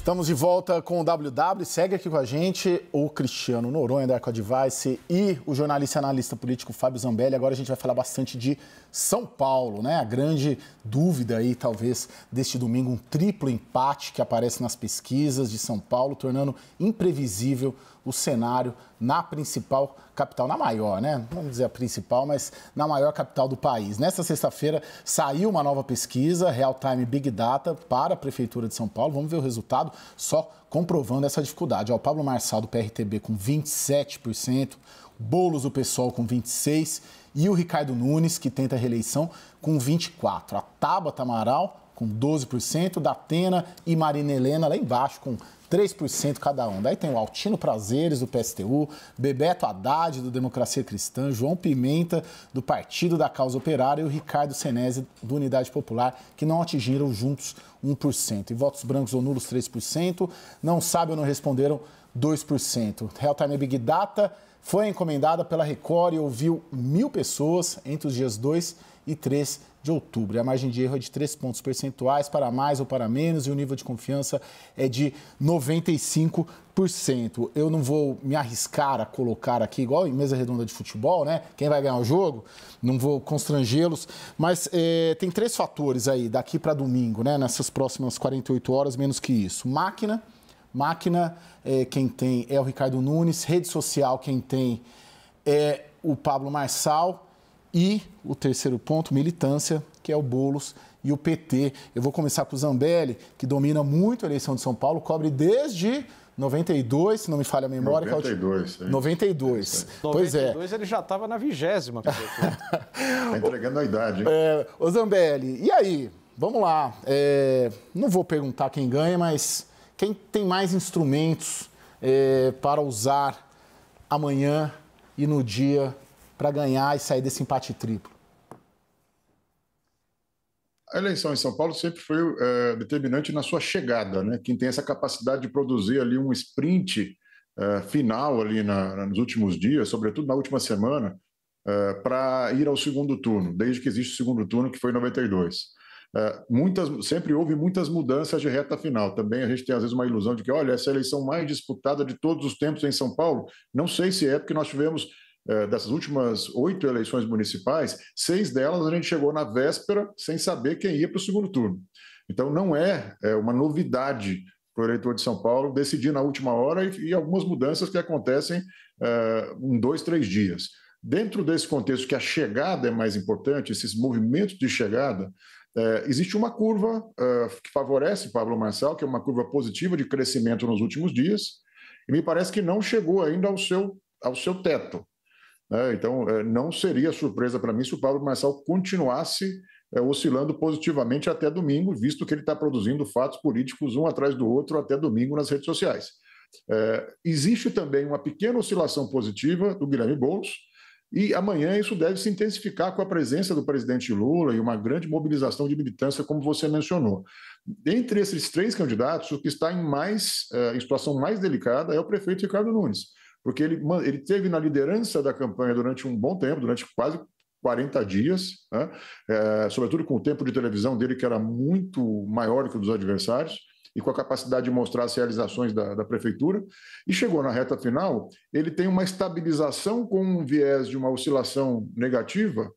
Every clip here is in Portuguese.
Estamos de volta com o WW. Segue aqui com a gente o Cristiano Noronha da EcoAdvice, e o jornalista e analista político Fábio Zambelli. Agora a gente vai falar bastante de São Paulo, né? A grande dúvida aí, talvez, deste domingo, um triplo empate que aparece nas pesquisas de São Paulo, tornando imprevisível o cenário na principal capital, na maior, né? Vamos dizer a principal, mas na maior capital do país. Nesta sexta-feira saiu uma nova pesquisa, Real Time Big Data, para a Prefeitura de São Paulo. Vamos ver o resultado só comprovando essa dificuldade. Ó, o Pablo Marçal, do PRTB, com 27%, bolos do PSOL, com 26%, e o Ricardo Nunes, que tenta reeleição, com 24%. A Tábua Tamaral, com 12%, Atena e Marina Helena lá embaixo com 3% cada um. Daí tem o Altino Prazeres, do PSTU, Bebeto Haddad, do Democracia Cristã, João Pimenta, do Partido da Causa Operária, e o Ricardo Senese, do Unidade Popular, que não atingiram juntos 1%. E votos brancos ou nulos, 3%. Não sabem ou não responderam, 2%. Real Time é Big Data foi encomendada pela Record e ouviu mil pessoas entre os dias 2 e 3 de outubro. A margem de erro é de 3 pontos percentuais para mais ou para menos e o nível de confiança é de 95%. Eu não vou me arriscar a colocar aqui, igual em mesa redonda de futebol, né? Quem vai ganhar o jogo, não vou constrangê-los, mas é, tem três fatores aí daqui para domingo, né? Nessas próximas 48 horas, menos que isso. Máquina Máquina, é, quem tem é o Ricardo Nunes. Rede social, quem tem é o Pablo Marçal. E o terceiro ponto, militância, que é o Bolos e o PT. Eu vou começar com o Zambelli, que domina muito a eleição de São Paulo, cobre desde 92, se não me falha a memória. 92. Que é o... 92. Pois 92 ele já estava na vigésima. Está né? entregando a idade. Hein? É, ô Zambelli, e aí? Vamos lá. É... não vou perguntar quem ganha, mas quem tem mais instrumentos é, para usar amanhã e no dia para ganhar e sair desse empate triplo? A eleição em São Paulo sempre foi é, determinante na sua chegada, né? Quem tem essa capacidade de produzir ali um sprint é, final ali na, nos últimos dias, sobretudo na última semana, é, para ir ao segundo turno, desde que existe o segundo turno, que foi em 92. É, muitas, sempre houve muitas mudanças de reta final. Também a gente tem às vezes uma ilusão de que, olha, essa é a eleição mais disputada de todos os tempos em São Paulo. Não sei se é, porque nós tivemos é, dessas últimas oito eleições municipais, seis delas a gente chegou na véspera sem saber quem ia para o segundo turno. Então não é, é uma novidade para o eleitor de São Paulo decidir na última hora e, algumas mudanças que acontecem em dois, três dias. Dentro desse contexto que a chegada é mais importante, esses movimentos de chegada, é, existe uma curva é, que favorece Pablo Marçal, que é uma curva positiva de crescimento nos últimos dias, e me parece que não chegou ainda ao seu, ao seu teto. Né? Então, é, não seria surpresa para mim se o Pablo Marçal continuasse é, oscilando positivamente até domingo, visto que ele está produzindo fatos políticos um atrás do outro até domingo nas redes sociais. existe também uma pequena oscilação positiva do Guilherme Boulos, e amanhã isso deve se intensificar com a presença do presidente Lula e uma grande mobilização de militância, como você mencionou. Entre esses três candidatos, o que está em mais eh, em situação mais delicada é o prefeito Ricardo Nunes, porque ele, ele teve na liderança da campanha durante um bom tempo, durante quase 40 dias, né? é, sobretudo com o tempo de televisão dele, que era muito maior que o dos adversários e com a capacidade de mostrar as realizações da, da, prefeitura. E chegou na reta final, ele tem uma estabilização com um viés de uma oscilação negativa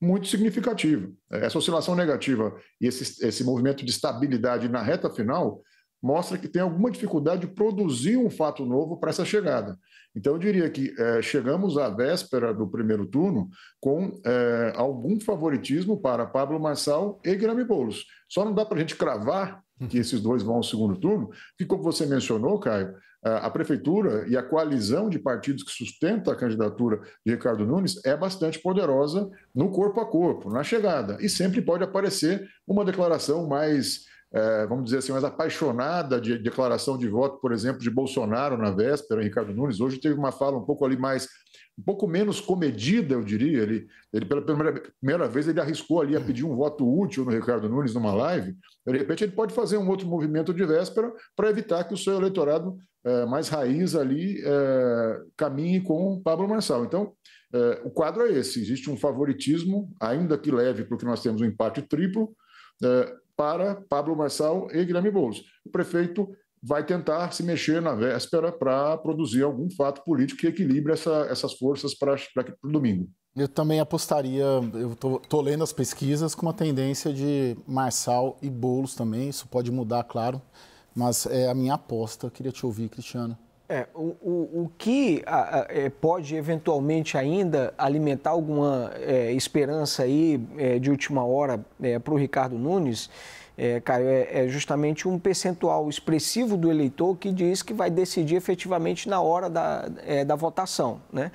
muito significativa. Essa oscilação negativa e esse, esse movimento de estabilidade na reta final mostra que tem alguma dificuldade de produzir um fato novo para essa chegada. Então, eu diria que é, chegamos à véspera do primeiro turno com é, algum favoritismo para Pablo Marçal e Guilherme Boulos. Só não dá para a gente cravar que esses dois vão ao segundo turno, que, como você mencionou, Caio, a prefeitura e a coalizão de partidos que sustenta a candidatura de Ricardo Nunes é bastante poderosa no corpo a corpo, na chegada. E sempre pode aparecer uma declaração mais é, vamos dizer assim, mais apaixonada de declaração de voto, por exemplo, de Bolsonaro na véspera, Ricardo Nunes. Hoje teve uma fala um pouco ali mais, um pouco menos comedida, eu diria. Ele, ele pela primeira, primeira vez, ele arriscou ali a pedir um voto útil no Ricardo Nunes numa live. De repente, ele pode fazer um outro movimento de véspera para evitar que o seu eleitorado é, mais raiz ali é, caminhe com Pablo Marçal. Então, é, o quadro é esse: existe um favoritismo, ainda que leve, porque nós temos um empate triplo. É, para Pablo Marçal e Guilherme Boulos. O prefeito vai tentar se mexer na véspera para produzir algum fato político que equilibre essa, essas forças para o domingo. Eu também apostaria, eu estou lendo as pesquisas com uma tendência de Marçal e Boulos também, isso pode mudar, claro, mas é a minha aposta. Queria te ouvir, Cristiano. É, o, o, o que a, a, é, pode eventualmente ainda alimentar alguma é, esperança aí é, de última hora é, para o Ricardo Nunes, é, Caio, é, justamente um percentual expressivo do eleitor que diz que vai decidir efetivamente na hora da, da votação, né?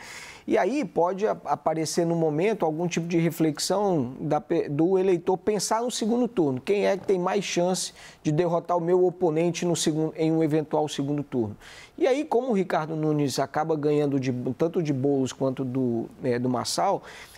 E aí pode aparecer no momento algum tipo de reflexão da, do eleitor pensar no segundo turno. Quem é que tem mais chance de derrotar o meu oponente no segundo, em um eventual segundo turno? E aí, como o Ricardo Nunes acaba ganhando de, tanto de bolos quanto do, é, do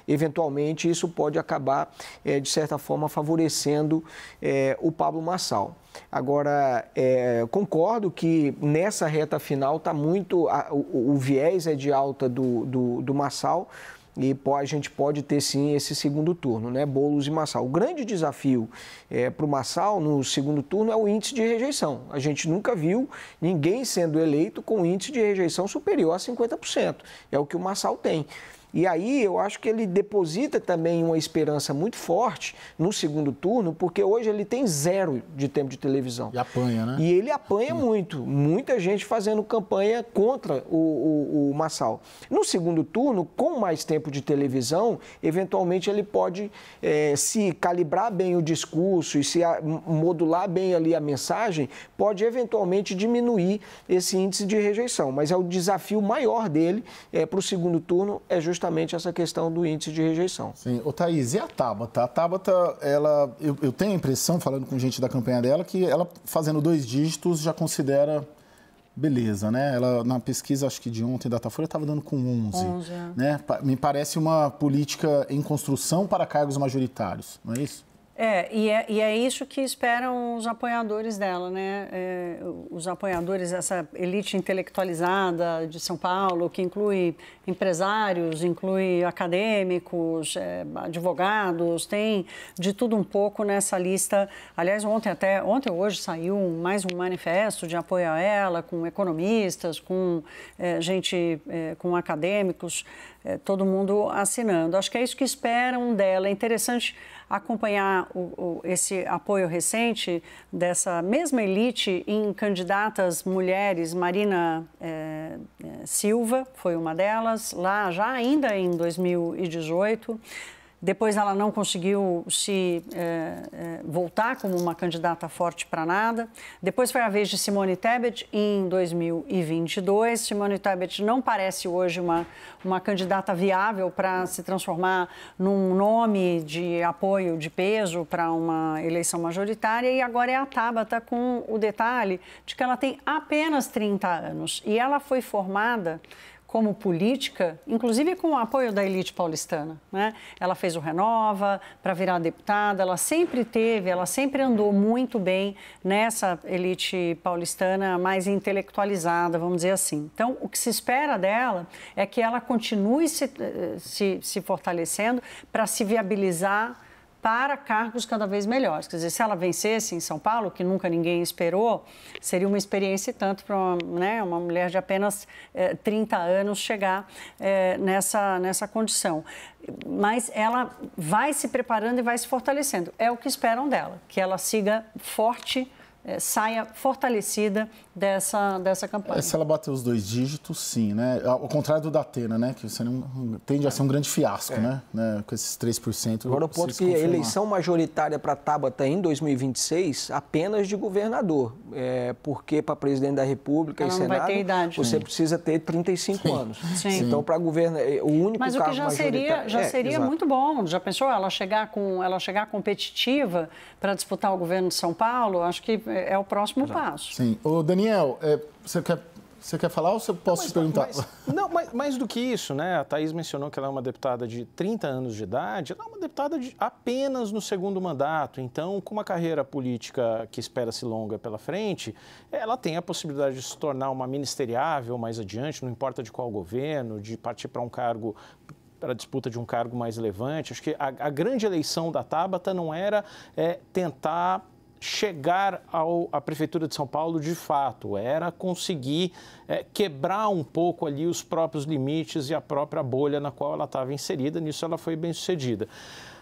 eventualmente isso pode acabar, é, de certa forma, favorecendo é, o Pablo Massal. Agora, é, concordo que nessa reta final está muito. A, o, o, viés é de alta do, do, do Massal e pode, a gente pode ter sim esse segundo turno, né? Bolos e Massal. O grande desafio é, para o Massal no segundo turno é o índice de rejeição. A gente nunca viu ninguém sendo eleito com índice de rejeição superior a 50%. É o que o Massal tem. E aí eu acho que ele deposita também uma esperança muito forte no segundo turno, porque hoje ele tem zero de tempo de televisão. E apanha, né? E ele apanha Sim. muito. Muita gente fazendo campanha contra o, o, o, Massal. No segundo turno, com mais tempo de televisão, eventualmente ele pode é, se calibrar bem o discurso e se a, modular bem ali a mensagem, pode eventualmente diminuir esse índice de rejeição. Mas é o desafio maior dele é, para o segundo turno, é justamente justamente essa questão do índice de rejeição. Sim. Ô, Thaís, e a Tabata? A Tabata, ela, eu, eu tenho a impressão, falando com gente da campanha dela, que ela fazendo dois dígitos já considera beleza, né? Ela na pesquisa acho que de ontem da Datafolha estava dando com 11, 11, é. né? Me parece uma política em construção para cargos majoritários, não é isso? É e, é, e é isso que esperam os apoiadores dela, né? É, os apoiadores, essa elite intelectualizada de São Paulo, que inclui empresários, inclui acadêmicos, é, advogados, tem de tudo um pouco nessa lista. Aliás, ontem até, ontem hoje saiu mais um manifesto de apoio a ela, com economistas, com é, gente, é, com acadêmicos. É, todo mundo assinando. Acho que é isso que esperam dela. É interessante acompanhar o, o, esse apoio recente dessa mesma elite em candidatas mulheres. Marina é, é Silva foi uma delas, lá já ainda em 2018. Depois ela não conseguiu se eh, eh, voltar como uma candidata forte para nada. Depois foi a vez de Simone Tebet em 2022. Simone Tebet não parece hoje uma, uma candidata viável para se transformar num nome de apoio de peso para uma eleição majoritária. E agora é a Tabata com o detalhe de que ela tem apenas 30 anos e ela foi formada como política, inclusive com o apoio da elite paulistana. Né? Ela fez o Renova para virar deputada, ela sempre teve, ela sempre andou muito bem nessa elite paulistana mais intelectualizada, vamos dizer assim. Então, o que se espera dela é que ela continue se, eh, se, se fortalecendo para se viabilizar para cargos cada vez melhores. Quer dizer, se ela vencesse em São Paulo, que nunca ninguém esperou, seria uma experiência tanto para uma, né, uma, mulher de apenas 30 eh, anos chegar eh, nessa, nessa condição. Mas ela vai se preparando e vai se fortalecendo. É o que esperam dela, que ela siga forte é, saia fortalecida dessa, dessa campanha. É, se ela bater os dois dígitos, sim, né? Ao contrário do da Atena, né? Que você não tende a ser um grande fiasco, é. né? né? Com esses 3%. Agora o ponto é que a eleição majoritária para Tabata em 2026 apenas de governador. É, porque para presidente da República ela e Senado, vai ter idade. você sim. precisa ter 35 sim. anos. Sim. Então, para governar, o único Mas o que já seria, já é, seria muito bom. Já pensou ela chegar com ela chegar competitiva para disputar o governo de São Paulo? Acho que é, o próximo Já. passo. Sim. O Daniel, é, você quer você quer falar ou eu posso não, te perguntar? Mas, não, mas mais do que isso, né? A Thaís mencionou que ela é uma deputada de 30 anos de idade, ela é uma deputada de, apenas no segundo mandato. Então, com uma carreira política que espera-se longa pela frente, ela tem a possibilidade de se tornar uma ministeriável mais adiante, não importa de qual governo, de partir para um cargo para a disputa de um cargo mais relevante. Acho que a, a grande eleição da Tabata não era é, tentar chegar ao, à Prefeitura de São Paulo de fato, era conseguir é, quebrar um pouco ali os próprios limites e a própria bolha na qual ela estava inserida. Nisso ela foi bem sucedida.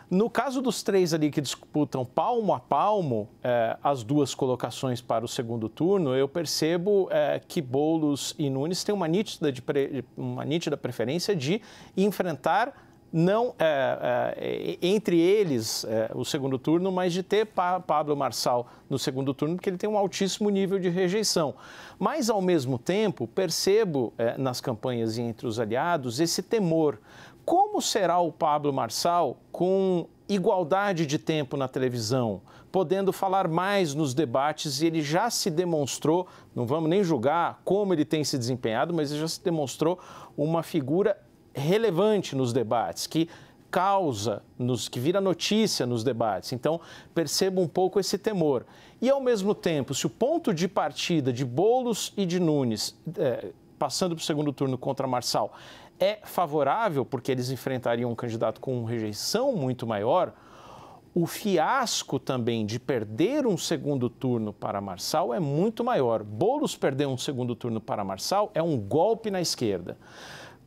No caso dos três ali que disputam palmo a palmo é, as duas colocações para o segundo turno, eu percebo é, que Bolos e Nunes têm uma nítida, de pre... uma nítida preferência de enfrentar não é, é, entre eles é, o segundo turno, mas de ter pa Pablo Marçal no segundo turno, porque ele tem um altíssimo nível de rejeição. Mas, ao mesmo tempo, percebo é, nas campanhas e entre os aliados esse temor. Como será o Pablo Marçal com igualdade de tempo na televisão, podendo falar mais nos debates e ele já se demonstrou, não vamos nem julgar como ele tem se desempenhado, mas ele já se demonstrou uma figura relevante nos debates, que causa, nos, que vira notícia nos debates. Então, perceba um pouco esse temor. E, ao mesmo tempo, se o ponto de partida de Bolos e de Nunes, é, passando para o segundo turno contra Marçal, é favorável, porque eles enfrentariam um candidato com rejeição muito maior, o fiasco também de perder um segundo turno para Marçal é muito maior. Bolos perder um segundo turno para Marçal é um golpe na esquerda.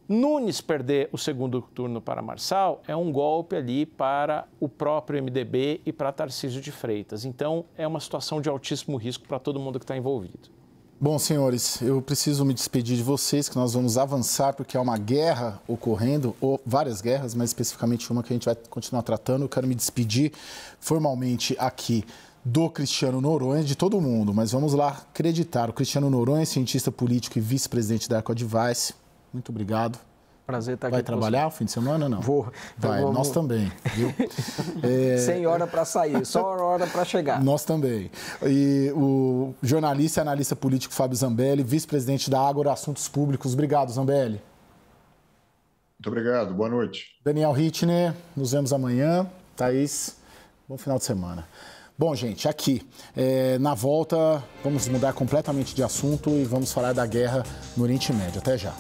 Nunes perder o segundo turno para Marçal é um golpe ali para o próprio MDB e para Tarcísio de Freitas. Então, é uma situação de altíssimo risco para todo mundo que está envolvido. Bom, senhores, eu preciso me despedir de vocês, que nós vamos avançar, porque há uma guerra ocorrendo, ou várias guerras, mas especificamente uma que a gente vai continuar tratando. Eu quero me despedir formalmente aqui do Cristiano Noronha, de todo mundo, mas vamos lá acreditar. O Cristiano Noronha, é cientista político e vice-presidente da Ecodivice, muito obrigado. Prazer estar Vai aqui. Vai trabalhar o fim de semana não? Vou. Então Vai, nós também, viu? É... Sem hora para sair, só hora para chegar. nós também. E o jornalista e analista político Fábio Zambelli, vice-presidente da Ágora Assuntos Públicos. Obrigado, Zambelli. Muito obrigado, boa noite. Daniel Ritner, nos vemos amanhã. Thaís, bom final de semana. Bom, gente, aqui, é, na volta, vamos mudar completamente de assunto e vamos falar da guerra no Oriente Médio. Até já.